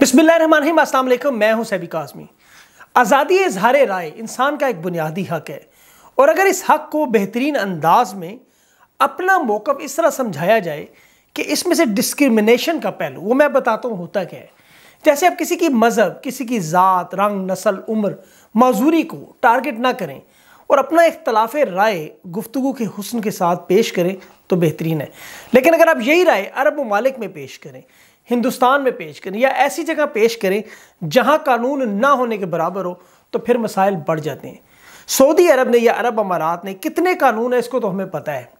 बिस्मिल्लाम असलम मैं हूं सैबिक आज़मी आज़ादी इजहार राय इंसान का एक बुनियादी हक है और अगर इस हक को बेहतरीन अंदाज में अपना मौक़ इस तरह समझाया जाए कि इसमें से डिस्क्रिमिनेशन का पहलू वो मैं बताता हूँ होता क्या है जैसे आप किसी की मज़हब किसी की ज़ात रंग नस्ल उम्र मज़ूरी को टारगेट ना करें और अपना इख्तलाफ राय गुफ्तु के हसन के साथ पेश करें तो बेहतरीन है लेकिन अगर आप यही राय अरब ममालिक में पेश करें हिंदुस्तान में पेश करें या ऐसी जगह पेश करें जहां कानून ना होने के बराबर हो तो फिर मसाइल बढ़ जाते हैं सऊदी अरब ने या अरब अमारात ने कितने कानून है इसको तो हमें पता है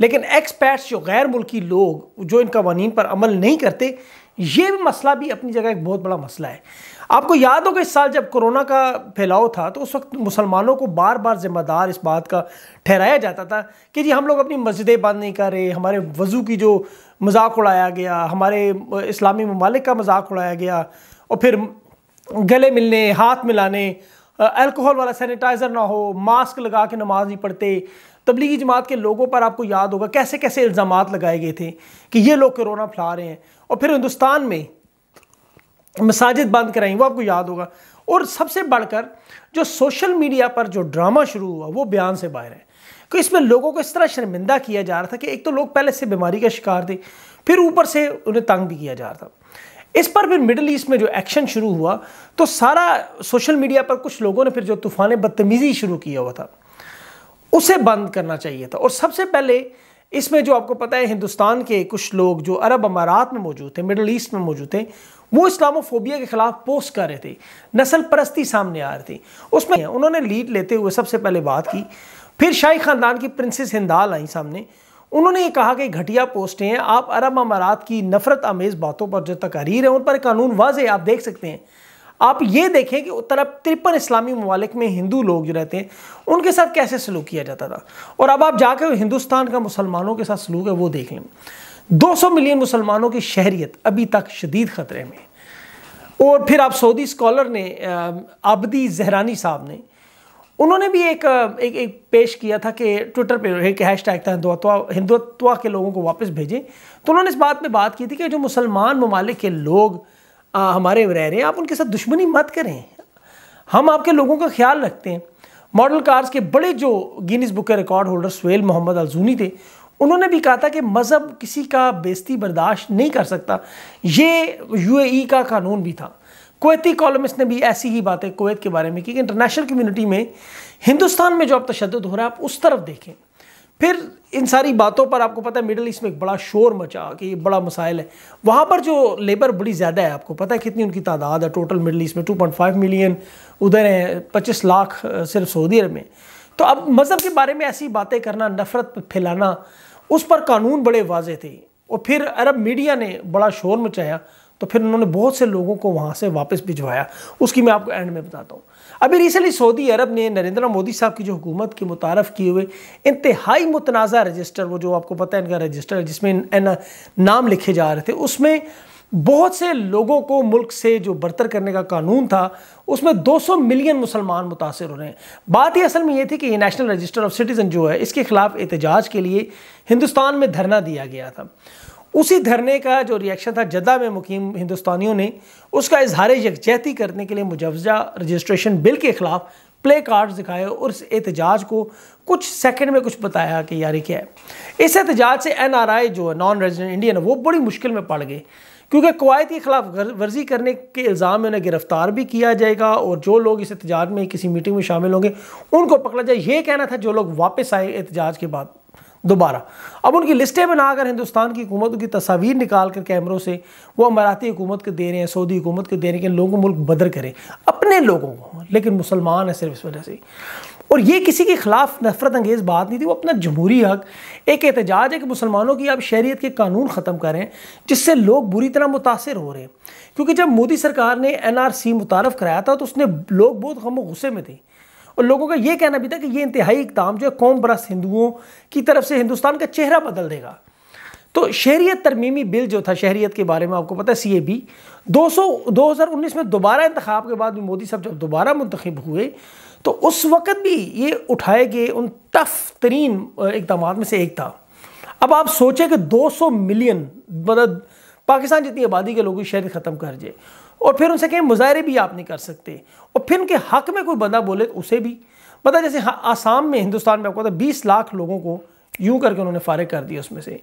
लेकिन एक्सपैट्स जो गैर मुल्की लोग जो इन कवानीन पर अमल नहीं करते ये भी मसला भी अपनी जगह एक बहुत बड़ा मसला है आपको याद होगा इस साल जब कोरोना का फैलाव था तो उस वक्त मुसलमानों को बार बार जिम्मेदार इस बात का ठहराया जाता था कि जी हम लोग अपनी मस्जिदें बंद नहीं कर रहे हमारे वज़ू की जो मजाक उड़ाया गया हमारे इस्लामी ममालिक का मजाक उड़ाया गया और फिर गले मिलने हाथ मिलाने अल्कोहल वाला सैनिटाइज़र ना हो मास्क लगा के नमाज नहीं पढ़ते तबलीगी जमात के लोगों पर आपको याद होगा कैसे कैसे इल्ज़ाम लगाए गए थे कि ये लोग कोरोना फैला रहे हैं और फिर हिंदुस्तान में मसाजिद बंद कराई वो आपको याद होगा और सबसे बढ़कर जो सोशल मीडिया पर जो ड्रामा शुरू हुआ वो बयान से बाहर है तो इसमें लोगों को इस तरह शर्मिंदा किया जा रहा था कि एक तो लोग पहले से बीमारी का शिकार थे फिर ऊपर से उन्हें तंग भी किया जा रहा था इस पर फिर मिडल ईस्ट में जो एक्शन शुरू हुआ तो सारा सोशल मीडिया पर कुछ लोगों ने फिर जो तूफान बदतमीज़ी शुरू किया हुआ था उसे बंद करना चाहिए था और सबसे पहले इसमें जो आपको पता है हिंदुस्तान के कुछ लोग जो अरब अमारात में मौजूद थे मिडल ईस्ट में मौजूद थे वो इस्लामोफोबिया के ख़िलाफ़ पोस्ट कर रहे थे नस्ल परस्ती सामने आ रही थी उसमें उन्होंने लीड लेते हुए सबसे पहले बात की फिर शाही ख़ानदान की प्रिंसेस हिंदाल आई सामने उन्होंने ये कहा कि घटिया पोस्टें हैं आप अरब अमारात की नफ़रत आमेज़ बातों पर जो तकारीर है उन पर कानून वाज है आप देख सकते हैं आप ये देखें कि उत्तर तिरपन इस्लामी ममालिक में हिंदू लोग जो रहते हैं उनके साथ कैसे सलूक किया जाता था और अब आप जाकर हिंदुस्तान का मुसलमानों के साथ सलूक है वो देख लें 200 मिलियन मुसलमानों की शहरीत अभी तक शदीद ख़तरे में और फिर आप सऊदी स्कॉलर ने आबदी जहरानी साहब ने उन्होंने भी एक एक एक पेश किया था कि ट्विटर पे एक हैश टैग था हिंदुत्व हिंदुत्व के लोगों को वापस भेजें तो उन्होंने इस बात में बात की थी कि जो मुसलमान ममालिक के लोग आ, हमारे रह रहे हैं आप उनके साथ दुश्मनी मत करें हम आपके लोगों का ख्याल रखते हैं मॉडल कार्स के बड़े जो गिनीज बुक के रिकॉर्ड होल्डर सुहेल मोहम्मद अलजूनी थे उन्होंने भी कहा था कि मज़हब किसी का बेस्ती बर्दाश्त नहीं कर सकता ये यूएई e का कानून भी था कोवैती कॉलमिस्ट ने भी ऐसी ही बातें कोवैत के बारे में की कि इंटरनेशनल कम्युनिटी में हिंदुस्तान में जो अब तशद हो रहा है आप उस तरफ देखें फिर इन सारी बातों पर आपको पता है मिडल ईस्ट में एक बड़ा शोर मचा कि ये बड़ा मसाइल है वहाँ पर जो लेबर बड़ी ज़्यादा है आपको पता है कितनी उनकी तादाद है टोटल मिडल ईस्ट में 2.5 मिलियन उधर हैं 25 लाख सिर्फ सऊदी अरब में तो अब मज़हब के बारे में ऐसी बातें करना नफ़रत फैलाना उस पर कानून बड़े वाजे थे और फिर अरब मीडिया ने बड़ा शोर मचाया तो फिर उन्होंने बहुत से लोगों को वहाँ से वापस भिजवाया उसकी मैं आपको एंड में बताता हूँ अभी रिसेंटली सऊदी अरब ने नरेंद्र मोदी साहब की जो हुकूमत के मुतारफ़ किए हुए इंतहाई मुतनाज़ा रजिस्टर वो जो आपको पता है इनका रजिस्टर जिसमें नाम लिखे जा रहे थे उसमें बहुत से लोगों को मुल्क से जो बरतर करने का कानून था उसमें 200 मिलियन मुसलमान मुतासर हो रहे हैं बात ही असल में ये थी कि ये नेशनल रजिस्टर ऑफ सिटीज़न जो है इसके ख़िलाफ़ एहतजाज के लिए हिंदुस्तान में धरना दिया गया था उसी धरने का जो रिएक्शन था जद्दा में मुकीम हिंदुस्तानियों ने उसका इजहार यकजहती करने के लिए मुजवजा रजिस्ट्रेशन बिल के ख़िलाफ़ प्ले कार्ड दिखाए और इस एहतजाज को कुछ सेकंड में कुछ बताया कि यार क्या है इस एहतजाज से एन आर आई जो है नॉन रेजिडेंट इंडियन है वो बड़ी मुश्किल में पड़ गए क्योंकि कवायद के खिलाफ वर्जी करने के इल्ज़ाम में उन्हें गिरफ्तार भी किया जाएगा और जो लोग इस एहतजाज में किसी मीटिंग में शामिल होंगे उनको पकड़ा जाए ये कहना था जो लोग वापस आए एहतजाज के बाद दोबारा अब उनकी लिस्टें बनाकर हिंदुस्तान की हुकूमत की तस्वीर निकाल कर कैमरों से वो अमराती हुकूमत को दे रहे हैं सऊदी हुकूमत को दे रहे हैं कि लोगों मुल्क बदर करें अपने लोगों को लेकिन मुसलमान है सिर्फ इस वजह से और ये किसी के ख़िलाफ़ नफरत अंगेज़ बात नहीं थी वो अपना जमहूरी हक एक एहतजाज है कि मुसलमानों की आप शहरीत के कानून ख़त्म करें जिससे लोग बुरी तरह मुतासर हो रहे हैं क्योंकि जब मोदी सरकार ने एन आर सी मुतारफ़ कराया था तो उसने लोग बहुत गम गुस्से में थे और लोगों का यह कहना भी था कि यह इंतहाई इकदाम जो है कौम बरस हिंदुओं की तरफ से हिंदुस्तान का चेहरा बदल देगा तो शहरीत तरमीमी बिल जो था शहरीत के बारे में आपको पता है सी ए बी दो सौ दो हज़ार उन्नीस में दोबारा इंतखा के बाद मोदी साहब जब दोबारा मुंतखब हुए तो उस वक़्त भी ये उठाए गए उन टफ तरीन इकदाम में से एक था अब आप सोचें कि 200 मिलियन मतलब पाकिस्तान जितनी आबादी के लोग की शहर ख़त्म कर जाए और फिर उनसे कहें मुजाहरे भी आप नहीं कर सकते और फिर उनके हक में कोई बंदा बोले तो उसे भी मतलब जैसे हाँ, आसाम में हिंदुस्तान में आपको पता बीस लाख लोगों को यूं करके उन्होंने फारिग कर दिया उसमें से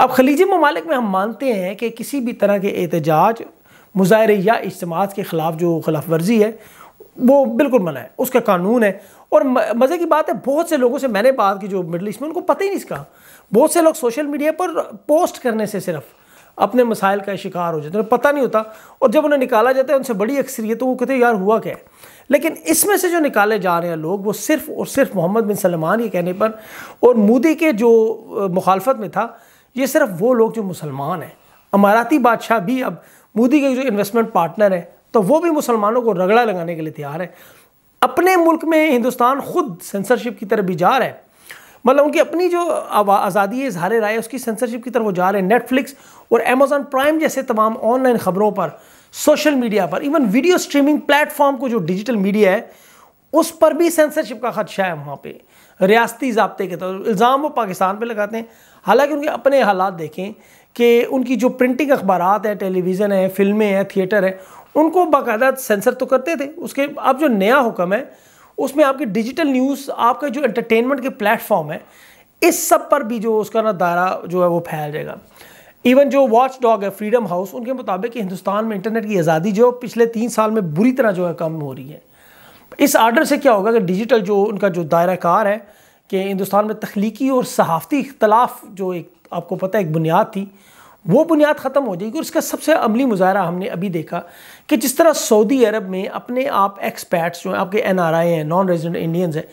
अब खलीजी ममालिक में हम मानते हैं कि किसी भी तरह के एहतजाज मुजाहरे या इज्तम के ख़िलाफ़ जो खिलाफ वर्जी है वो बिल्कुल मना है उसका कानून है और मज़े की बात है बहुत से लोगों से मैंने बात की जो मिडल ईस्ट में उनको पता ही नहीं इसका बहुत से लोग सोशल मीडिया पर पोस्ट करने से सिर्फ अपने मसाइल का शिकार हो जाते हैं पता नहीं होता और जब उन्हें निकाला जाता है उनसे बड़ी अक्सरियत तो वो कहते हैं यार हुआ क्या है लेकिन इसमें से जो निकाले जा रहे हैं लोग वो सिर्फ और सिर्फ मोहम्मद बिन सलमान के कहने पर और मोदी के जो मुखालफत में था ये सिर्फ वो लोग जो मुसलमान हैं अमाराती बादशाह भी अब मोदी के जो इन्वेस्टमेंट पार्टनर हैं तो वो भी मुसलमानों को रगड़ा लगाने के लिए तैयार है अपने मुल्क में हिंदुस्तान खुद सेंसरशिप की तरफ भी जा रहा है मतलब उनकी अपनी जो आज़ादी है इजहार राय उसकी सेंसरशिप की तरफ वो जा रहे हैं नेटफ्लिक्स और अमेजन प्राइम जैसे तमाम ऑनलाइन ख़बरों पर सोशल मीडिया पर इवन वीडियो स्ट्रीमिंग प्लेटफॉर्म को जो डिजिटल मीडिया है उस पर भी सेंसरशिप का खदशा है वहाँ पर रियाती जबते के तौर तो इल्ज़ाम वो पाकिस्तान पर लगाते हैं हालांकि उनके अपने हालात देखें कि उनकी जो प्रिंटिंग अखबार है टेलीविज़न है फिल्में हैं थिएटर है उनको बाकायदा सेंसर तो करते थे उसके अब जो नया हुक्म है उसमें आपके डिजिटल न्यूज़ आपका जो एंटरटेनमेंट के प्लेटफॉर्म है इस सब पर भी जो उसका ना दायरा जो है वो फैल जाएगा इवन जो वॉच डॉग है फ्रीडम हाउस उनके मुताबिक हिंदुस्तान में इंटरनेट की आज़ादी जो पिछले तीन साल में बुरी तरह जो है कम हो रही है इस आर्डर से क्या होगा कि डिजिटल जो उनका जो दायरा कार है कि हिंदुस्तान में तख्लीकी और सहाफ़ती इख्तलाफ जो एक आपको पता है एक बुनियाद थी वो बुनियाद ख़त्म हो जाएगी और इसका सबसे अमली मुजाहरा हमने अभी देखा कि जिस तरह सऊदी अरब में अपने आप एक्सपैट्स जो हैं आपके एन आर आई हैं नॉन रेजिडेंट इंडियंस हैं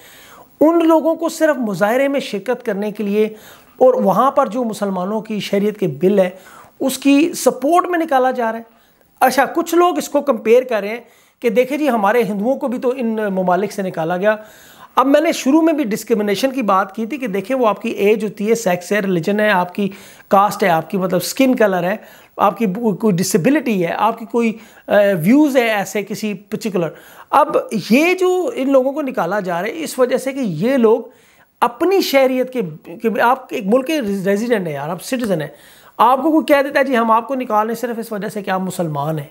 उन लोगों को सिर्फ मुजाहरे में शिरकत करने के लिए और वहाँ पर जो मुसलमानों की शहरीत के बिल है उसकी सपोर्ट में निकाला जा रहा है अच्छा कुछ लोग इसको कंपेयर कर रहे हैं कि देखे जी हमारे हिंदुओं को भी तो इन ममालिक से निकाला गया अब मैंने शुरू में भी डिस्क्रिमिनेशन की बात की थी कि देखिए वो आपकी एज होती है सेक्स है रिलीजन है आपकी कास्ट है आपकी मतलब स्किन कलर है आपकी कोई डिसेबिलिटी है आपकी कोई व्यूज़ है ऐसे किसी पर्टिकुलर अब ये जो इन लोगों को निकाला जा रहा है इस वजह से कि ये लोग अपनी शहरीत के, के आप एक मुल्क के रेजिडेंट हैं यार आप सिटीज़न हैं आपको कोई कह देता है जी हम आपको निकाल रहे सिर्फ इस वजह से कि आप मुसलमान हैं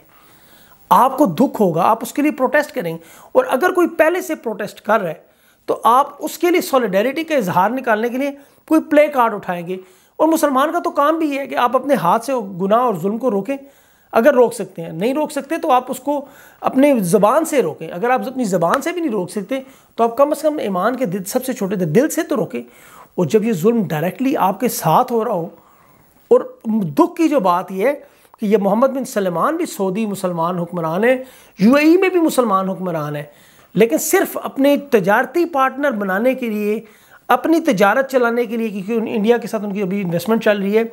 आपको दुख होगा आप उसके लिए प्रोटेस्ट करेंगे और अगर कोई पहले से प्रोटेस्ट कर रहा है तो आप उसके लिए सॉलिडेरिटी का इजहार निकालने के लिए कोई प्ले कार्ड उठाएंगे और मुसलमान का तो काम भी है कि आप अपने हाथ से गुनाह और जुल्म को रोकें अगर रोक सकते हैं नहीं रोक सकते तो आप उसको अपने ज़बान से रोकें अगर आप अपनी ज़बान से भी नहीं रोक सकते तो आप कम अज़ कम ईमान के दिल सबसे छोटे दिल से तो रोकें और जब ये जुल्म डायरेक्टली आपके साथ हो रहा हो और दुख की जो बात यह है कि यह मोहम्मद बिन सलमान भी सऊदी मुसलमान हुक्मरान है यूएई में भी मुसलमान हुक्मरान है लेकिन सिर्फ अपने तजारती पार्टनर बनाने के लिए अपनी तजारत चलाने के लिए क्योंकि इंडिया के साथ उनकी अभी इन्वेस्टमेंट चल रही है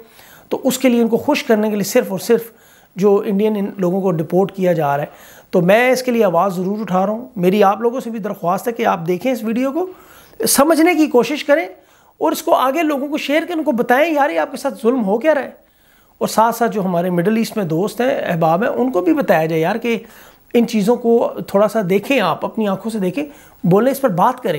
तो उसके लिए उनको खुश करने के लिए सिर्फ और सिर्फ जो इंडियन इन लोगों को डिपोर्ट किया जा रहा है तो मैं इसके लिए आवाज़ ज़रूर उठा रहा हूँ मेरी आप लोगों से भी दरख्वास्त है कि आप देखें इस वीडियो को समझने की कोशिश करें और इसको आगे लोगों को शेयर करें उनको बताएं यार ये आपके साथ जुल्म हो क्या रहा है और साथ साथ जो हमारे मिडल ईस्ट में दोस्त हैं अहबाब हैं उनको भी बताया जाए यार कि इन चीज़ों को थोड़ा सा देखें आप अपनी आंखों से देखें बोलें इस पर बात करें